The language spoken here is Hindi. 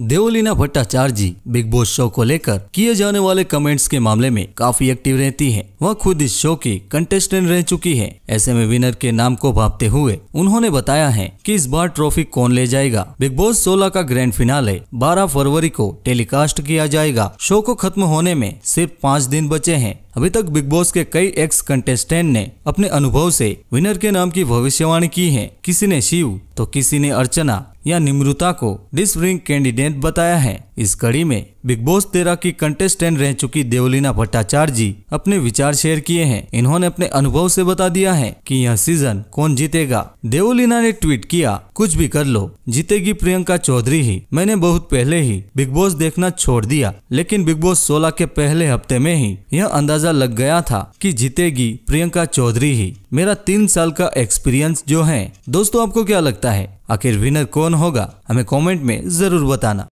Devlina Bhattacharjee ji Bigg Boss show को लेकर किए जाने वाले कमेंट्स के मामले में काफी एक्टिव रहती हैं। वह खुद इस शो की कंटेस्टेंट रह चुकी हैं। ऐसे में विनर के नाम को भापते हुए उन्होंने बताया है कि इस बार ट्रॉफी कौन ले जाएगा बिग बॉस 16 का ग्रैंड फिनाले 12 फरवरी को टेलीकास्ट किया जाएगा शो को खत्म होने में सिर्फ पाँच दिन बचे हैं अभी तक बिग बॉस के कई एक्स कंटेस्टेंट ने अपने अनुभव से विनर के नाम की भविष्यवाणी की है किसी ने शिव तो किसी ने अर्चना या निम्रुता को डिस कैंडिडेट बताया है इस कड़ी में बिग बॉस तेरह की कंटेस्टेंट रह चुकी देवलीना भट्टाचार्य जी अपने विचार शेयर किए हैं इन्होंने अपने अनुभव से बता दिया है कि यह सीजन कौन जीतेगा देवलीना ने ट्वीट किया कुछ भी कर लो जीतेगी प्रियंका चौधरी ही मैंने बहुत पहले ही बिग बॉस देखना छोड़ दिया लेकिन बिग बॉस सोलह के पहले हफ्ते में ही यह अंदाजा लग गया था की जीतेगी प्रियंका चौधरी ही मेरा तीन साल का एक्सपीरियंस जो है दोस्तों आपको क्या लगता है आखिर विनर कौन होगा हमें कॉमेंट में जरूर बताना